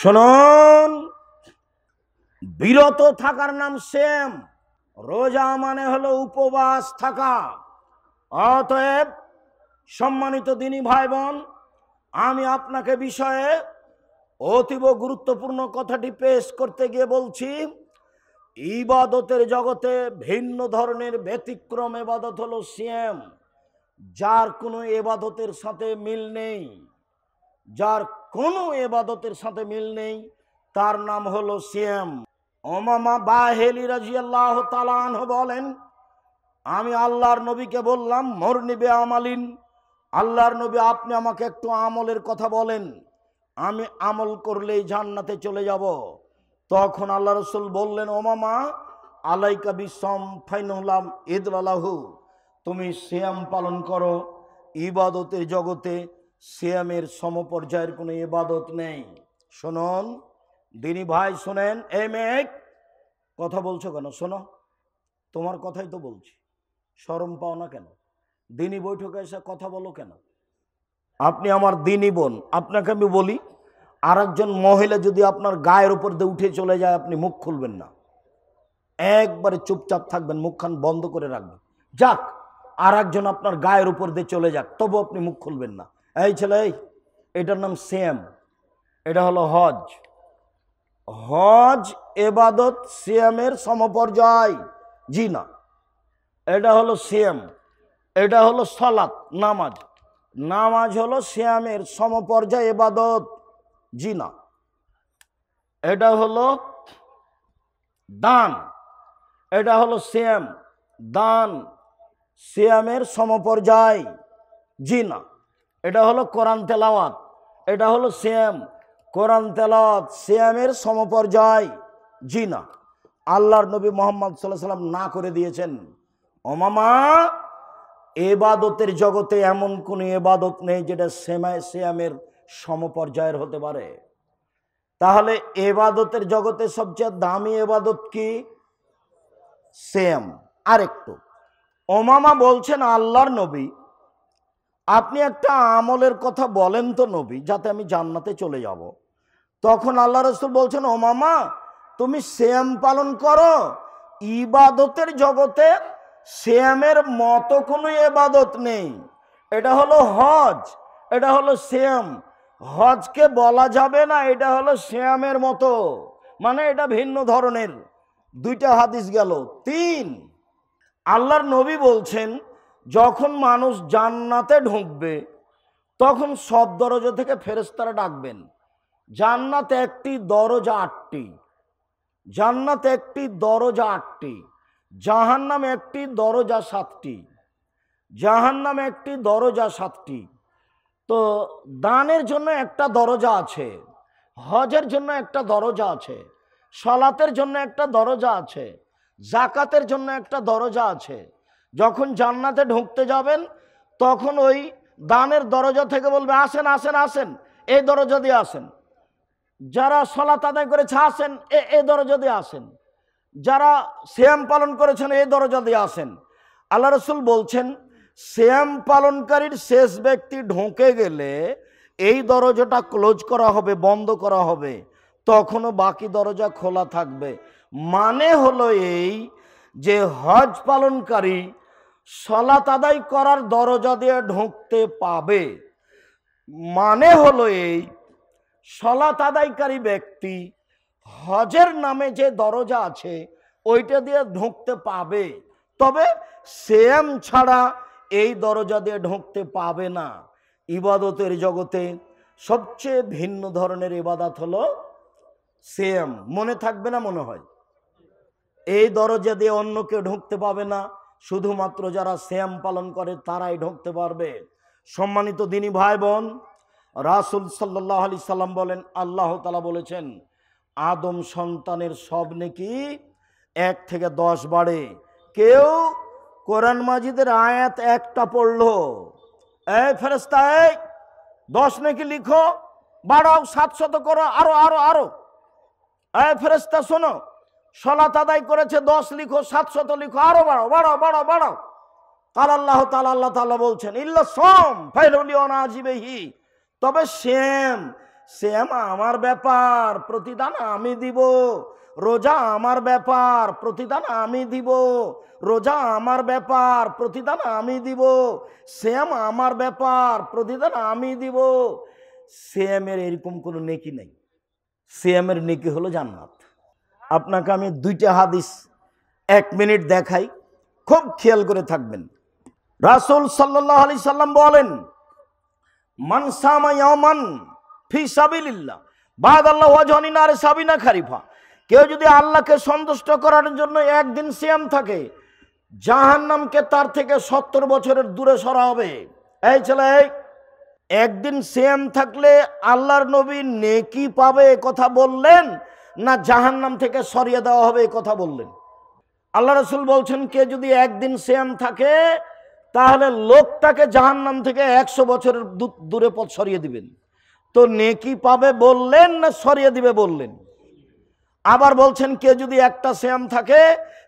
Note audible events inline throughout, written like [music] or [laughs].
শুনুন বিরত থাকার নাম সেম রোজা মানে হলো উপবাস থাকা অতএব সম্মানিত দিনী ভাই বোন আমি আপনাকে বিষয়ে অতীব গুরুত্বপূর্ণ কথাটি পেশ করতে গিয়ে বলছি ইবাদতের জগতে ভিন্ন ধরনের ব্যতিক্রম এবাদত হলো সিএম যার কোনো এবাদতের সাথে মিল নেই যার কোনো এবাদতের সাথে মিল নেই তার নাম হলো শ্যাম ওমামা বাহেলি রাজিয়াল্লাহ তালান বলেন আমি আল্লাহর নবীকে বললাম মর নিবে আমালিন আল্লাহর নবী আপনি আমাকে একটু আমলের কথা বলেন আমি আমল করলেই জান্নাতে চলে যাব তখন আল্লাহ রসুল বললেন ওমামা আলাইকা বিসম ফাইনুলাম ঈদ আলাহু তুমি শ্যাম পালন করো ইবাদতের জগতে সিয়ামের সমপর্যায়ের কোনো ইবাদত নেই শুনুন দিনী ভাই শোনেন এ মেক কথা বলছো কেন শোনো তোমার কথাই তো বলছি সরম পাও না কেন দিনী বৈঠকে এসে কথা বলো কেন আপনি আমার দিনী বোন আপনাকে আমি বলি আর একজন মহিলা যদি আপনার গায়ের উপর দিয়ে উঠে চলে যায় আপনি মুখ খুলবেন না একবারে চুপচাপ থাকবেন মুখখান বন্ধ করে রাখবেন যাক আর একজন আপনার গায়ের উপর দিয়ে চলে যাক তবু আপনি মুখ খুলবেন না এই ছেলে এটার নাম শ্যাম এটা হলো হজ হজ এবাদত সিএমের সমপর্যায় জি না এটা হলো সিএম এটা হলো সলাত নামাজ নামাজ হলো শ্যামের সমপর্যায় এবাদত জি না এটা হলো দান এটা হলো শ্যাম দান শ্যামের সমপর্যায় জি না এটা হলো কোরআন তেলাওয়াত এটা হলো শ্যাম কোরআন তেলাওয়াত শ্যামের সমপর্যায় জি না আল্লাহর নবী মোহাম্মদ সাল্লাহ সাল্লাম না করে দিয়েছেন অমামা এবাদতের জগতে এমন কোনো এবাদত নেই যেটা সেমায় শ্যামের সমপর্যায়ের হতে পারে তাহলে এবাদতের জগতে সবচেয়ে দামি এবাদত কি শ্যাম আরেকটু ওমামা বলছেন আল্লাহর নবী আপনি একটা আমলের কথা বলেন তো নবী যাতে আমি জান্নাতে চলে যাব। তখন আল্লাহ রসুল বলছেন ও মামা তুমি শ্যাম পালন করো ইবাদতের জগতে শ্যামের মতো কোনো এবাদত নেই এটা হলো হজ এটা হলো শ্যাম হজকে বলা যাবে না এটা হলো শ্যামের মতো মানে এটা ভিন্ন ধরনের দুইটা হাদিস গেল তিন আল্লাহর নবী বলছেন যখন মানুষ জান্নাতে ঢুকবে তখন সব দরজা থেকে ফেরেস্তারা ডাকবেন জান্নাতে একটি দরজা আটটি জান্নাতে একটি দরজা আটটি জাহান নামে একটি দরজা সাতটি জাহান নামে একটি দরজা সাতটি তো দানের জন্য একটা দরজা আছে হজের জন্য একটা দরজা আছে সলাতের জন্য একটা দরজা আছে জাকাতের জন্য একটা দরজা আছে যখন জান্নাতে ঢুকতে যাবেন তখন ওই দানের দরজা থেকে বলবে আসেন আসেন আসেন এই দরজা দিয়ে আসেন যারা সলা তাদের করেছে আসেন এ এই দরজা দিয়ে আসেন যারা শ্যাম পালন করেছেন এই দরজা দিয়ে আসেন আল্লাহ রসুল বলছেন শ্যাম পালনকারীর শেষ ব্যক্তি ঢোকে গেলে এই দরজাটা ক্লোজ করা হবে বন্ধ করা হবে তখনও বাকি দরজা খোলা থাকবে মানে হলো এই যে হজ পালনকারী সলাত আদায় করার দরজা দিয়ে ঢুকতে পাবে মানে হলো এই সলাত আদায়কারী ব্যক্তি হজের নামে যে দরজা আছে ওইটা দিয়ে ঢুকতে পাবে তবে সেম ছাড়া এই দরজা দিয়ে ঢুকতে পাবে না ইবাদতের জগতে সবচেয়ে ভিন্ন ধরনের ইবাদত হলো সেম মনে থাকবে না মনে হয় এই দরজা দিয়ে অন্য কেউ ঢুকতে পাবে না শুধুমাত্র যারা শ্যাম পালন করে তারাই ঢুকতে পারবে সম্মানিত দিনী ভাই বোন রাসুল সাল্লাহ আলি সাল্লাম বলেন আল্লাহ তালা বলেছেন আদম সন্তানের সব নাকি এক থেকে দশ বাড়ে কেউ কোরআন মাজিদের আয়াত একটা পড়ল এই ফেরস্তায় দশ নাকি লিখো বাড়াও সাতশত করো আরো আরো আরো এ ফেরস্তা শোনো সলাত আদায় করেছে দশ লিখো সাতশত লিখো আরো বাড়ো বাড়ো বাড়ো বাড়ো কাল আল্লাহ তালা আল্লাহ তাল্লাহ বলছেন ইল্লাহি তবে শ্যাম শ্যাম আমার ব্যাপার প্রতিদান আমি দিব রোজা আমার ব্যাপার প্রতিদান আমি দিব রোজা আমার ব্যাপার প্রতিদান আমি দিব শ্যাম আমার ব্যাপার প্রতিদান আমি দিব শ্যামের এরকম কোনো নেকি নেই শ্যামের নেকি হলো জান্নাত আপনাকে আমি দুইটা হাদিস এক মিনিট দেখাই খুব খেয়াল করে থাকবেন রাসুল সাল্লাহ আলি সাল্লাম বলেন মানসামান ফি সাবিল্লা বাদ আল্লাহ ওয়াজনিনা আর সাবিনা খারিফা কেউ যদি আল্লাহকে সন্তুষ্ট করার জন্য একদিন সিয়াম থাকে জাহান নামকে তার থেকে সত্তর বছরের দূরে সরা হবে এই ছেলে একদিন সিয়াম থাকলে আল্লাহর নবী নেকি পাবে কথা বললেন না জাহান নাম থেকে সরিয়ে দেওয়া হবে এই কথা বললেন আল্লাহ রসুল বলছেন কে যদি একদিন শ্যাম থাকে তাহলে লোকটাকে জাহান নাম থেকে একশো বছরের দূরে পথ সরিয়ে দিবেন তো নেকি পাবে বললেন না সরিয়ে দিবে বললেন আবার বলছেন কে যদি একটা শ্যাম থাকে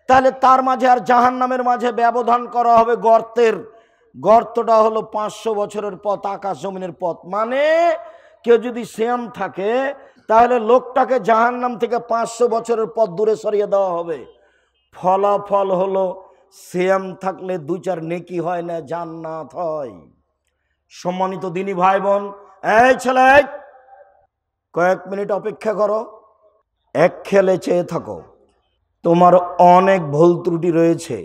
তাহলে তার মাঝে আর জাহান নামের মাঝে ব্যবধান করা হবে গর্তের গর্তটা হলো পাঁচশো বছরের পথ আকাশ জমিনের পথ মানে কেউ যদি শ্যাম থাকে তাহলে লোকটাকে জাহান্নাম থেকে পাঁচশো বছরের পথ দূরে সরিয়ে দেওয়া হবে ফলাফল হলো সেম থাকলে দু চার নেকি হয় না জান্নাত হয় সম্মানিত দিনী ভাই বোন এই ছেলে কয়েক মিনিট অপেক্ষা করো এক খেলে চেয়ে থাকো তোমার অনেক ভুল ত্রুটি রয়েছে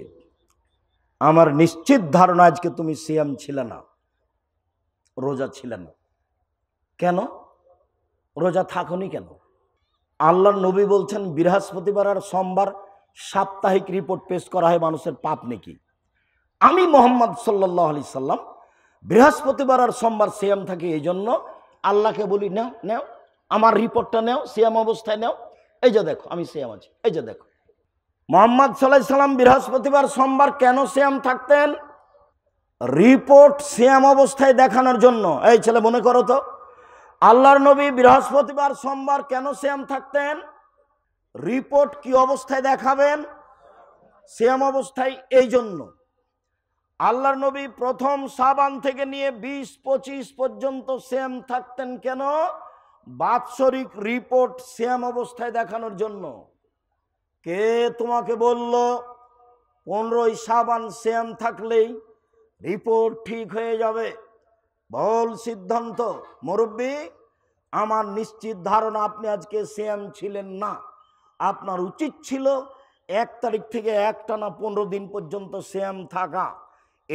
আমার নিশ্চিত ধারণা আজকে তুমি সিয়াম ছিলে না রোজা ছিলে না কেন রোজা থাকুনি কেন আল্লাহ নবী বলছেন বৃহস্পতিবার আর সোমবার সাপ্তাহিক রিপোর্ট পেশ করা হয় মানুষের পাপ নেকি আমি মোহাম্মদ সাল্লাহ আলি সাল্লাম বৃহস্পতিবার আর সোমবার সিএম থাকি এই জন্য আল্লাহকে বলি নেও নেও আমার রিপোর্টটা নেও সিএম অবস্থায় নেও এই যে দেখো আমি সিএম আছি এই যে দেখো মোহাম্মদ সাল্লাহ সাল্লাম বৃহস্পতিবার সোমবার কেন সিএম থাকতেন রিপোর্ট সিএম অবস্থায় দেখানোর জন্য এই ছেলে মনে করো তো আল্লাহর নবী বৃহস্পতিবার সোমবার কেন সেম থাকতেন রিপোর্ট কি অবস্থায় দেখাবেন সেম অবস্থায় এই জন্য আল্লাহর নবী প্রথম সাবান থেকে নিয়ে বিশ পঁচিশ পর্যন্ত সেম থাকতেন কেন বাৎসরিক রিপোর্ট সেম অবস্থায় দেখানোর জন্য কে তোমাকে বলল পনেরোই সাবান সেম থাকলেই রিপোর্ট ঠিক হয়ে যাবে বল সিদ্ধান্ত মুরব্বী আমার নিশ্চিত ধারণা আপনি আজকে সিএম ছিলেন না আপনার উচিত ছিল এক তারিখ থেকে একটানা পনেরো দিন পর্যন্ত সিএম থাকা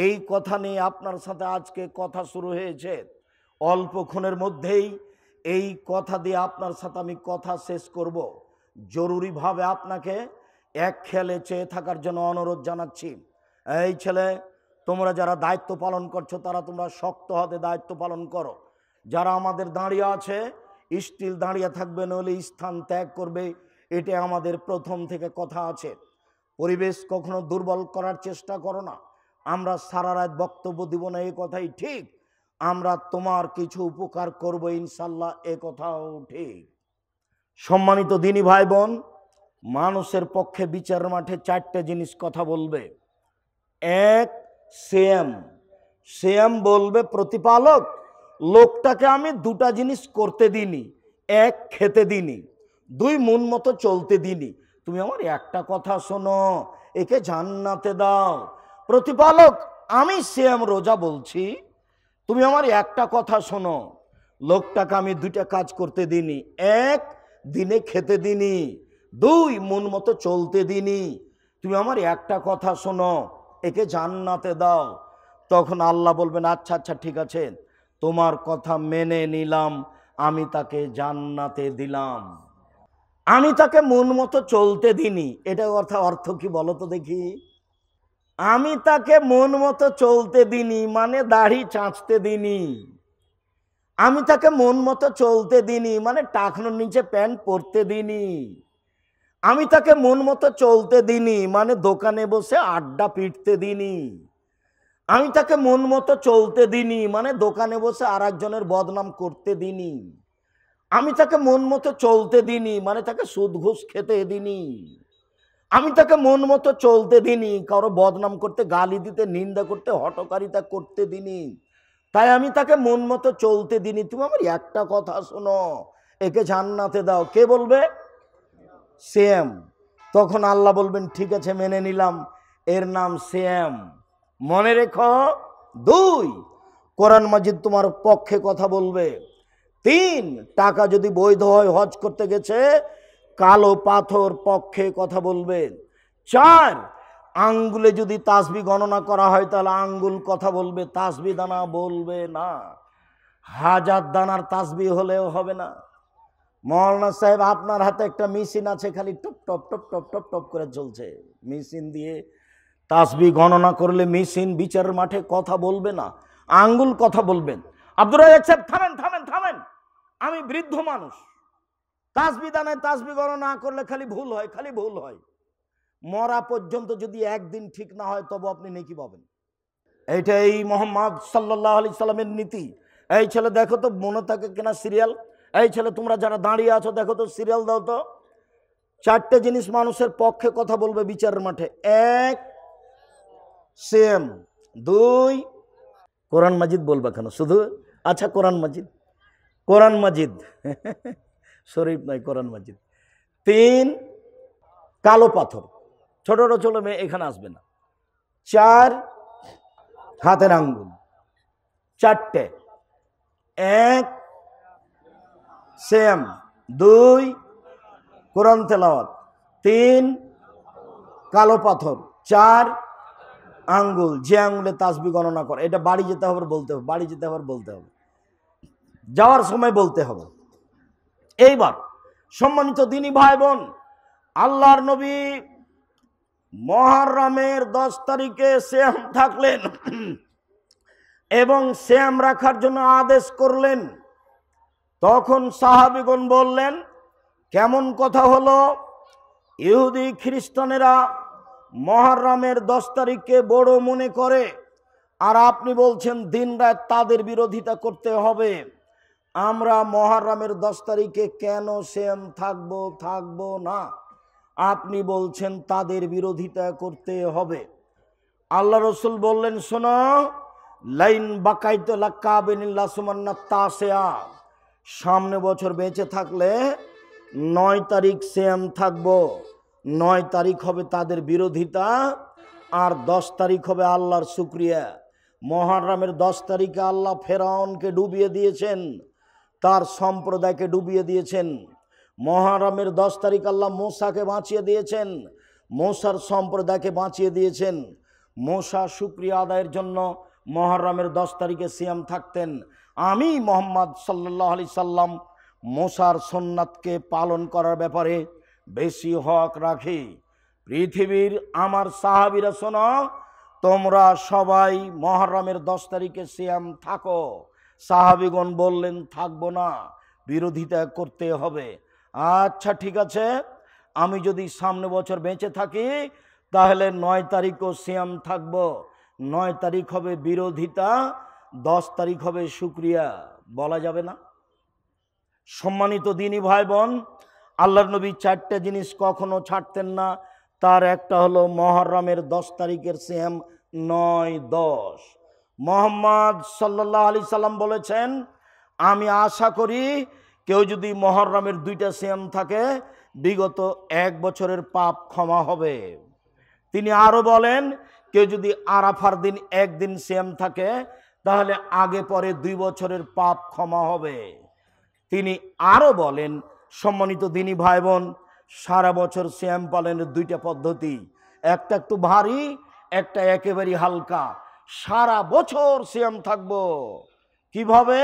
এই কথা নিয়ে আপনার সাথে আজকে কথা শুরু হয়েছে অল্পক্ষণের মধ্যেই এই কথা দিয়ে আপনার সাথে আমি কথা শেষ করব জরুরিভাবে আপনাকে এক খেলে চেয়ে থাকার জন্য অনুরোধ জানাচ্ছি এই ছেলে তোমরা যারা দায়িত্ব পালন করছো তারা তোমরা শক্ত হাতে দায়িত্ব পালন করো যারা আমাদের দাঁড়িয়ে আছে স্টিল দাঁড়িয়ে থাকবে নইলে স্থান ত্যাগ করবে এটা আমাদের প্রথম থেকে কথা আছে পরিবেশ কখনো দুর্বল করার চেষ্টা করো না আমরা সারা রাত বক্তব্য দিব না এ কথাই ঠিক আমরা তোমার কিছু উপকার করব ইনশাল্লাহ এ কথাও ঠিক সম্মানিত দিনী ভাই বোন মানুষের পক্ষে বিচার মাঠে চারটে জিনিস কথা বলবে এক সেম সেম বলবে প্রতিপালক লোকটাকে আমি দুটা জিনিস করতে দিনি এক খেতে দিনি দুই মন মতো চলতে দিনি তুমি আমার একটা কথা শোনো একে জান্নাতে দাও প্রতিপালক আমি সেম রোজা বলছি তুমি আমার একটা কথা শোনো লোকটাকে আমি দুইটা কাজ করতে দিনি এক দিনে খেতে দিনি দুই মন মতো চলতে দিনি তুমি আমার একটা কথা শোনো একে জান্নাতে দাও তখন আল্লাহ বলবেন আচ্ছা আচ্ছা ঠিক আছে তোমার কথা মেনে নিলাম আমি তাকে জান্নাতে দিলাম আমি তাকে মন মতো চলতে দিনি এটা কথা অর্থ কি বলতো দেখি আমি তাকে মন মতো চলতে দিনি মানে দাড়ি চাঁচতে দিনি আমি তাকে মন মতো চলতে দিনি মানে টাকনোর নিচে প্যান্ট পরতে দিনি আমি তাকে মন মতো চলতে দিনি মানে দোকানে বসে আড্ডা পিটতে দিনি আমি তাকে মন মতো চলতে দিনি মানে দোকানে বসে আর একজনের বদনাম করতে দিনি আমি তাকে মন মতো চলতে দিনি মানে তাকে সুদ ঘুষ খেতে দিনি আমি তাকে মন মতো চলতে দিনি কারো বদনাম করতে গালি দিতে নিন্দা করতে হটকারিতা করতে দিনি তাই আমি তাকে মন মতো চলতে দিনি তুমি আমার একটা কথা শোনো একে জান্নাতে দাও কে বলবে শ্যাম তখন আল্লাহ বলবেন ঠিক আছে মেনে নিলাম এর নাম শ্যাম মনে রেখো দুই কোরআন মাজিদ তোমার পক্ষে কথা বলবে তিন টাকা যদি বৈধ হয় হজ করতে গেছে কালো পাথর পক্ষে কথা বলবে চার আঙ্গুলে যদি তাসবি গণনা করা হয় তাহলে আঙ্গুল কথা বলবে তাসবি দানা বলবে না হাজার দানার তাসবি হলেও হবে না মৌলানা সাহেব আপনার হাতে একটা মেশিন আছে খালি টপ টপ টপ টপ টপ টপ করে চলছে মেশিন দিয়ে তাসবি গণনা করলে মেশিন বিচারের মাঠে কথা বলবে না আঙ্গুল কথা বলবেন আব্দুর রাজাক সাহেব থামেন থামেন থামেন আমি বৃদ্ধ মানুষ তাসবি দানে তাসবি গণনা করলে খালি ভুল হয় খালি ভুল হয় মরা পর্যন্ত যদি একদিন ঠিক না হয় তবু আপনি নেকি পাবেন এইটা এই মোহাম্মদ সাল্লাহ আলি সাল্লামের নীতি এই ছেলে দেখো তো মনে থাকে কিনা সিরিয়াল এই ছেলে তোমরা যারা দাঁড়িয়ে আছো দেখো তো সিরিয়াল দাও তো চারটে জিনিস মানুষের পক্ষে কথা বলবে বিচারের মাঠে এক সেম দুই কোরআন মাজিদ বলবে কেন শুধু আচ্ছা কোরআন মাজিদ কোরআন মাজিদ [laughs] শরীফ নয় কোরআন মাজিদ তিন কালো পাথর ছোটো ছোটো মেয়ে এখানে আসবে না চার হাতের আঙ্গুল চারটে এক সেম দুই কোরআন তেলাওয়াত তিন কালো পাথর চার আঙ্গুল যে আঙ্গুলে তাসবি গণনা করে এটা বাড়ি যেতে হবে বলতে হবে বাড়ি যেতে হবে বলতে হবে যাওয়ার সময় বলতে হবে এইবার সম্মানিত দিনী ভাই বোন আল্লাহর নবী মহারামের দশ তারিখে শ্যাম থাকলেন এবং শ্যাম রাখার জন্য আদেশ করলেন তখন সাহাবিগণ বললেন কেমন কথা হলো ইহুদি খ্রিস্টানেরা মহারামের দশ তারিখকে বড় মনে করে আর আপনি বলছেন দিন রায় তাদের বিরোধিতা করতে হবে আমরা মহারামের দশ তারিখে কেন সেম থাকব থাকব না আপনি বলছেন তাদের বিরোধিতা করতে হবে আল্লাহ রসুল বললেন শোনো লাইন বাকাইতো লাক্কা বিনিল্লা সুমান্না তাসেয়া সামনে বছর বেঁচে থাকলে নয় তারিখ সেম থাকবো নয় তারিখ হবে তাদের বিরোধিতা আর দশ তারিখ হবে আল্লাহর শুক্রিয়া মহারামের দশ তারিখে আল্লাহ ফেরাউনকে ডুবিয়ে দিয়েছেন তার সম্প্রদায়কে ডুবিয়ে দিয়েছেন মহারামের দশ তারিখ আল্লাহ মোসাকে বাঁচিয়ে দিয়েছেন মোসার সম্প্রদায়কে বাঁচিয়ে দিয়েছেন মোসা শুক্রিয়া আদায়ের জন্য মহারামের দশ তারিখে সিয়াম থাকতেন আমি মোহাম্মদ সাল্লাহ আলি সাল্লাম মোসার সোননাথকে পালন করার ব্যাপারে বেশি হক রাখি পৃথিবীর আমার সাহাবিরা শোন তোমরা সবাই মহরমের দশ তারিখে সিয়াম থাকো সাহাবিগণ বললেন থাকবো না বিরোধিতা করতে হবে আচ্ছা ঠিক আছে আমি যদি সামনে বছর বেঁচে থাকি তাহলে নয় তারিখও সিয়াম থাকবো নয় তারিখ হবে বিরোধিতা দশ তারিখ হবে শুক্রিয়া বলা যাবে না সম্মানিত দিনই ভাই বোন আল্লাহর নবী চারটে জিনিস কখনো ছাড়তেন না তার একটা হলো মহরমের দশ তারিখের সেম নয় দশ মোহাম্মদ সাল্লাহ আলি সাল্লাম বলেছেন আমি আশা করি কেউ যদি মহরমের দুইটা সেম থাকে বিগত এক বছরের পাপ ক্ষমা হবে তিনি আরও বলেন কেউ যদি আরাফার দিন একদিন সেম থাকে তাহলে আগে পরে দুই বছরের পাপ ক্ষমা হবে তিনি আরও বলেন সম্মানিত দিনী ভাই বোন সারা বছর শ্যাম পালনের দুইটা পদ্ধতি একটা একটু ভারী একটা একেবারে হালকা সারা বছর শ্যাম থাকব কিভাবে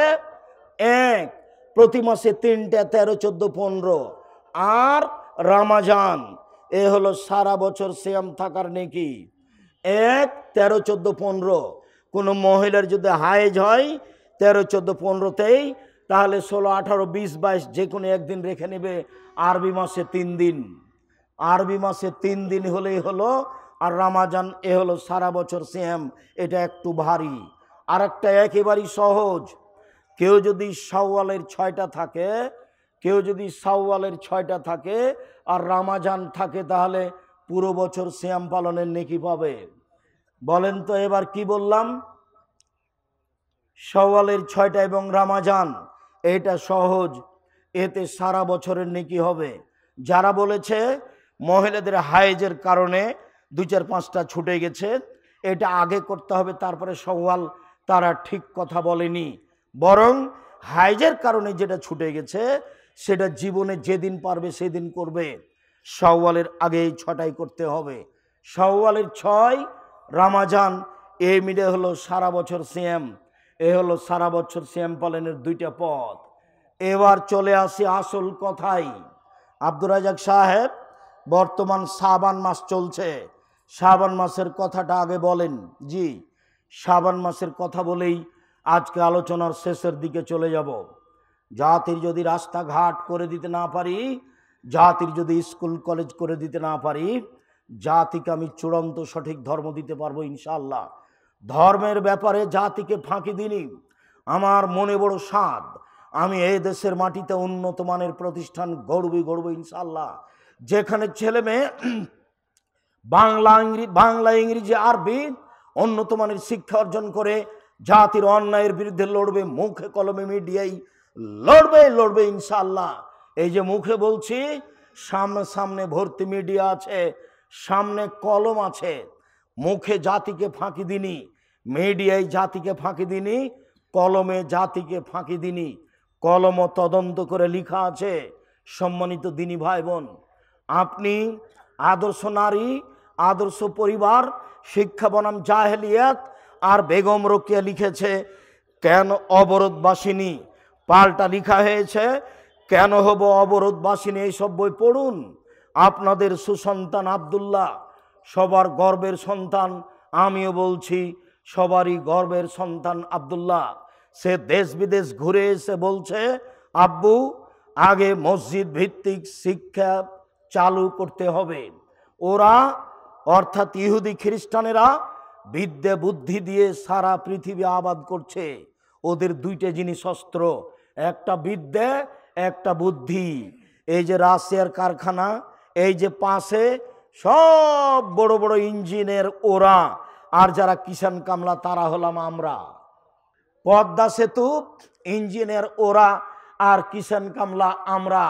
এক প্রতি মাসে তিনটা তেরো চোদ্দ পনেরো আর রামাজান এ হলো সারা বছর শ্যাম থাকার নেকি এক তেরো চোদ্দ পনেরো কোনো মহিলার যদি হায়েজ হয় তেরো চোদ্দো পনেরোতেই তাহলে ষোলো আঠারো বিশ বাইশ যে কোনো একদিন রেখে নেবে আরবি মাসে তিন দিন আরবি মাসে তিন দিন হলেই হলো আর রামাজান এ হলো সারা বছর শ্যাম এটা একটু ভারী আর একটা একেবারেই সহজ কেউ যদি সাওয়ালের ছয়টা থাকে কেউ যদি সাওয়ালের ছয়টা থাকে আর রামাজান থাকে তাহলে পুরো বছর শ্যাম পালনের নেকি পাবে বলেন তো এবার কি বললাম সওয়ালের ছয়টা এবং রামাজান এটা সহজ এতে সারা বছরের নেকি হবে যারা বলেছে মহিলাদের হায়েজের কারণে দুই চার পাঁচটা ছুটে গেছে এটা আগে করতে হবে তারপরে সওয়াল তারা ঠিক কথা বলেনি বরং হাইজের কারণে যেটা ছুটে গেছে সেটা জীবনে যেদিন পারবে সেদিন করবে সওয়ালের আগেই ছটাই করতে হবে সওয়ালের ছয় রামাজান এই মিলে হলো সারা বছর সিএম এ হলো সারা বছর সিএম পালনের দুইটা পথ এবার চলে আসি আসল কথাই আব্দুর রাজাক সাহেব বর্তমান সাবান মাস চলছে সাবান মাসের কথাটা আগে বলেন জি সাবান মাসের কথা বলেই আজকে আলোচনার শেষের দিকে চলে যাব জাতির যদি রাস্তাঘাট করে দিতে না পারি জাতির যদি স্কুল কলেজ করে দিতে না পারি জাতিকে আমি চূড়ান্ত সঠিক ধর্ম দিতে পারবো ইনশাল্লাহ ধর্মের ব্যাপারে জাতিকে ফাঁকি দিনি আমার মনে বড় স্বাদ আমি এই দেশের মাটিতে উন্নত মানের প্রতিষ্ঠান গড়বি গড়ব ইনশাল্লাহ যেখানে ছেলে মেয়ে বাংলা ইংরেজি বাংলা ইংরেজি আরবি উন্নত মানের শিক্ষা অর্জন করে জাতির অন্যায়ের বিরুদ্ধে লড়বে মুখে কলমে মিডিয়াই লড়বে লড়বে ইনশাল্লাহ এই যে মুখে বলছি সামনে সামনে ভর্তি মিডিয়া আছে সামনে কলম আছে মুখে জাতিকে ফাঁকি দিনি মিডিয়ায় জাতিকে ফাঁকি দিনি কলমে জাতিকে ফাঁকি দিনি কলম তদন্ত করে লিখা আছে সম্মানিত দিনী ভাই বোন আপনি আদর্শ নারী আদর্শ পরিবার শিক্ষা বনাম জাহেলিয়াত আর বেগম রকিয়া লিখেছে কেন অবরোধবাসিনী পাল্টা লিখা হয়েছে কেন হব অবরোধবাসিনী এইসব বই পড়ুন আপনাদের সুসন্তান আবদুল্লাহ সবার গর্বের সন্তান আমিও বলছি সবারই গর্বের সন্তান আবদুল্লাহ সে দেশ বিদেশ ঘুরে এসে বলছে আব্বু আগে মসজিদ ভিত্তিক শিক্ষা চালু করতে হবে ওরা অর্থাৎ ইহুদি খ্রিস্টানেরা বিদ্যা বুদ্ধি দিয়ে সারা পৃথিবী আবাদ করছে ওদের দুইটা জিনিস অস্ত্র একটা বিদ্যা একটা বুদ্ধি এই যে রাশিয়ার কারখানা এই যে পাশে সব বড় বড় ইঞ্জিনের ওরা আর যারা কিষান কামলা তারা হলাম আমরা পদ্মা সেতু ইঞ্জিনের ওরা আর কিষান কামলা আমরা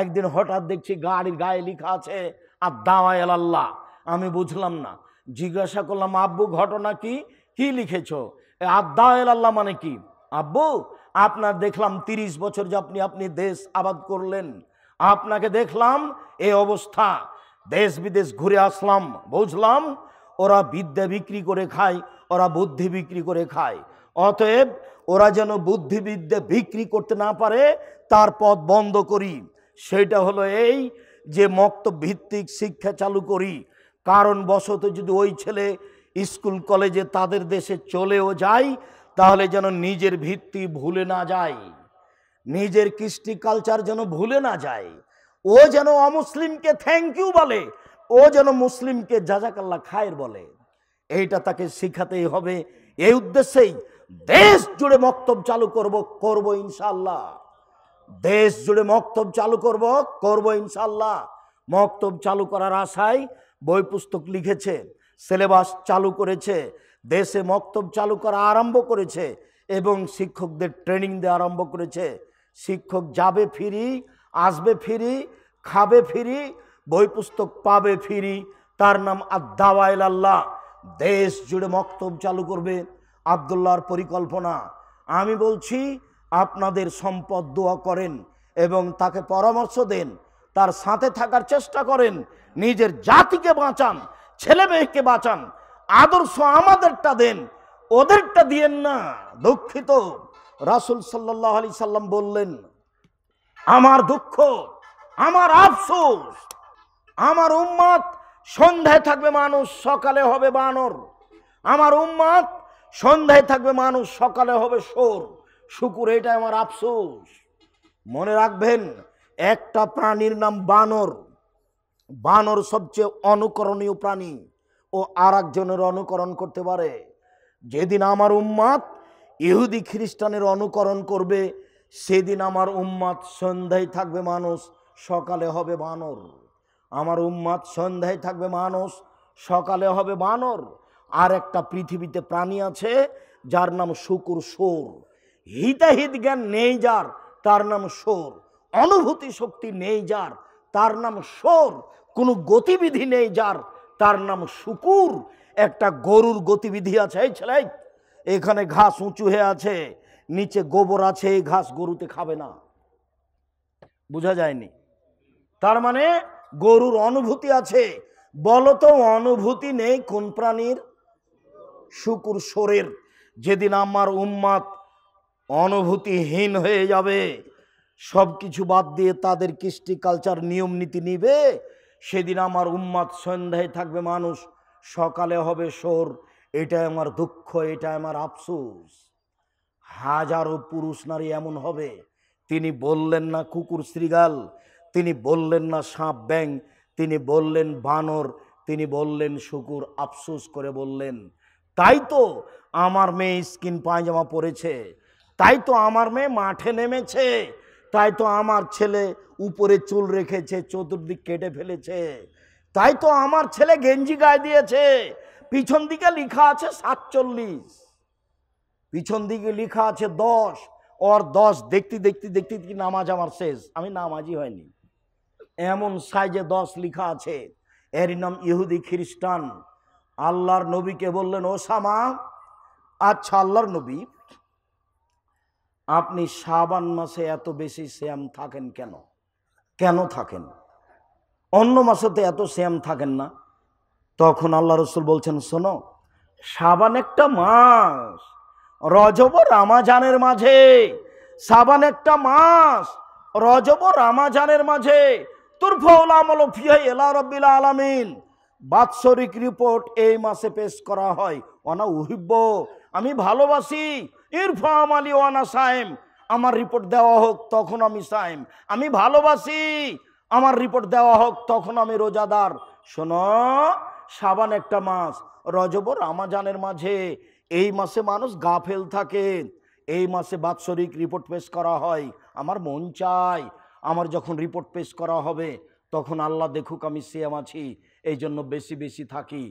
একদিন হঠাৎ দেখছি গাড়ির গায়ে লিখা আছে আর দাওয়া আল্লাহ আমি বুঝলাম না জিজ্ঞাসা করলাম আব্বু ঘটনা কি কি লিখেছ আদায়েল আল্লাহ মানে কি আব্বু আপনার দেখলাম ৩০ বছর যে আপনি আপনি দেশ আবাদ করলেন আপনাকে দেখলাম এ অবস্থা দেশ বিদেশ ঘুরে আসলাম বুঝলাম ওরা বিদ্যা বিক্রি করে খায় ওরা বুদ্ধি বিক্রি করে খায় অতএব ওরা যেন বুদ্ধিবিদ্যা বিক্রি করতে না পারে তার পথ বন্ধ করি সেটা হলো এই যে ভিত্তিক শিক্ষা চালু করি কারণ বশত যদি ওই ছেলে স্কুল কলেজে তাদের দেশে চলেও যায় তাহলে যেন নিজের ভিত্তি ভুলে না যায় নিজের কৃষ্টি কালচার যেন ভুলে না যায় ও যেন অমুসলিমকে থ্যাংক ইউ বলে ও যেন মুসলিমকে যাজাকাল্লা খায়ের বলে এইটা তাকে শিখাতেই হবে এই উদ্দেশ্যেই দেশ জুড়ে মক্তব চালু করব করব ইনশাল্লাহ দেশ জুড়ে মক্তব চালু করব করব ইনশাল্লাহ মক্তব চালু করার আশায় বই পুস্তক লিখেছে সিলেবাস চালু করেছে দেশে মক্তব চালু করা আরম্ভ করেছে এবং শিক্ষকদের ট্রেনিং দেওয়া আরম্ভ করেছে শিক্ষক যাবে ফিরি আসবে ফিরি খাবে ফিরি বই পুস্তক পাবে ফিরি তার নাম আদাওয়াইল আল্লাহ দেশ জুড়ে মক্তব চালু করবে আবদুল্লাহর পরিকল্পনা আমি বলছি আপনাদের সম্পদ দোয়া করেন এবং তাকে পরামর্শ দেন তার সাথে থাকার চেষ্টা করেন নিজের জাতিকে বাঁচান ছেলে মেয়েকে বাঁচান আদর্শ আমাদেরটা দেন ওদেরটা দিয়েন না দুঃখিত রাসুল সাল্লাহ আলি সাল্লাম বললেন আমার দুঃখ আমার আফসোস আমার উম্মাদ সন্ধ্যায় থাকবে মানুষ সকালে হবে বানর আমার উম্মাদ সন্ধ্যায় থাকবে মানুষ সকালে হবে সোর শুকুর এটা আমার আফসোস মনে রাখবেন একটা প্রাণীর নাম বানর বানর সবচেয়ে অনুকরণীয় প্রাণী ও আর একজনের অনুকরণ করতে পারে যেদিন আমার উম্মাদ ইহুদি খ্রিস্টানের অনুকরণ করবে সেদিন আমার উম্মাদ সন্ধ্যায় থাকবে মানুষ সকালে হবে বানর আমার উম্মাদ সন্ধ্যায় থাকবে মানুষ সকালে হবে বানর আর একটা পৃথিবীতে প্রাণী আছে যার নাম শুকুর সোর হিতাহিত জ্ঞান নেই যার তার নাম সোর অনুভূতি শক্তি নেই যার তার নাম সোর কোনো গতিবিধি নেই যার তার নাম শুকুর একটা গরুর গতিবিধি আছে ছেলে এখানে ঘাস উঁচু হয়ে আছে নিচে গোবর আছে এই ঘাস গরুতে খাবে না বোঝা যায়নি তার মানে গরুর অনুভূতি আছে বলতো অনুভূতি নেই কোন প্রাণীর শুকুর শরীর যেদিন আমার উম্মাত অনুভূতিহীন হয়ে যাবে সব কিছু বাদ দিয়ে তাদের কৃষ্টি কালচার নিয়ম নীতি নিবে সেদিন আমার উম্মাদ সন্ধ্যায় থাকবে মানুষ সকালে হবে সোর এটা আমার দুঃখ এটা আমার আফসোস হাজারো পুরুষ নারী এমন হবে তিনি বললেন না কুকুর শ্রীগাল তিনি বললেন না সাপ ব্যাং তিনি বললেন বানর তিনি বললেন শুকুর আফসোস করে বললেন তাই তো আমার মেয়ে স্কিন পায়জামা পরেছে তাই তো আমার মেয়ে মাঠে নেমেছে তাই তো আমার ছেলে উপরে চুল রেখেছে চতুর্দিক কেটে ফেলেছে তাই তো আমার ছেলে গেঞ্জি গায়ে দিয়েছে পিছন দিকে লিখা আছে সাতচল্লিশ পিছন দিকে লিখা আছে দশ ওর দশ দেখতে দেখতে দেখতে দেখি নামাজ আমার শেষ আমি নামাজই হয়নি এমন সাইজে দশ লিখা আছে এর নাম ইহুদি খ্রিস্টান আল্লাহর নবীকে বললেন ওসামা আচ্ছা আল্লাহর নবী আপনি সাবান মাসে এত বেশি শ্যাম থাকেন কেন কেন থাকেন অন্য মাসে তো এত শ্যাম থাকেন না তখন আল্লাহ রসুল বলছেন শোনো সাবান একটা মাস রজব রামাজানের মাঝে সাবান একটা মাস রজব রামাজানের মাঝে তুরফল আমল ফিয়া এলা রব্বিল আলামিন বাৎসরিক রিপোর্ট এই মাসে পেশ করা হয় অনা উহিব্য আমি ভালোবাসি ইরফাম আলী ওয়ানা সাইম আমার রিপোর্ট দেওয়া হোক তখন আমি সাইম আমি ভালোবাসি আমার রিপোর্ট দেওয়া হোক তখন আমি রোজাদার শোনো সাবান একটা মাস রজব রামাজানের মাঝে এই মাসে মানুষ গা ফেল থাকে এই মাসে বাৎসরিক রিপোর্ট পেশ করা হয় আমার মন চাই আমার যখন রিপোর্ট পেশ করা হবে তখন আল্লাহ দেখুক আমি সিয়াম আছি এই জন্য বেশি বেশি থাকি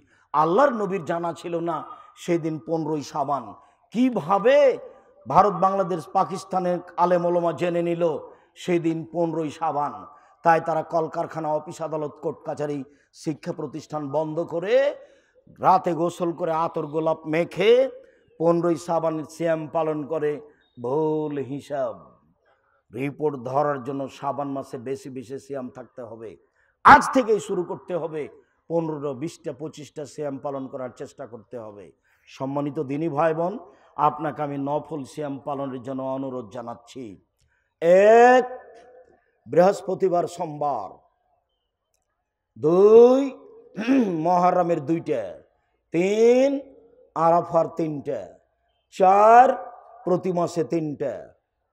আল্লাহর নবীর জানা ছিল না সেদিন পনেরোই সাবান কিভাবে ভারত বাংলাদেশ পাকিস্তানের আলেমলমা জেনে নিল সেদিন পনেরোই সাবান তাই তারা কলকারখানা অফিস আদালত কোর্ট কাছারি শিক্ষা প্রতিষ্ঠান বন্ধ করে রাতে গোসল করে আতর গোলাপ মেখে পনেরোই সাবানের শ্যাম পালন করে ভুল হিসাব রিপোর্ট ধরার জন্য সাবান মাসে বেশি বেশি শ্যাম থাকতে হবে আজ থেকেই শুরু করতে হবে পনেরো বিশটা পঁচিশটা শ্যাম পালন করার চেষ্টা করতে হবে সম্মানিত দিনী ভাই বোন আপনাকে আমি নফল শ্যাম পালনের জন্য অনুরোধ জানাচ্ছি এক বৃহস্পতিবার সোমবার দুই মহরমের দুইটা তিন আরাফার তিনটা চার প্রতি মাসে তিনটা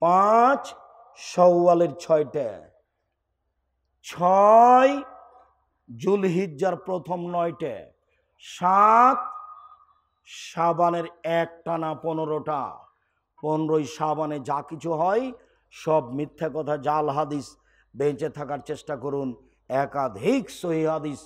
পাঁচ সওয়ালের ছয়টা ছয় জুলহিজ্জার প্রথম নয়টা সাত সাবানের এক টানা পনেরোটা পনেরোই সাবানে যা কিছু হয় সব মিথ্যা কথা জাল হাদিস বেঁচে থাকার চেষ্টা করুন একাধিক সহি হাদিস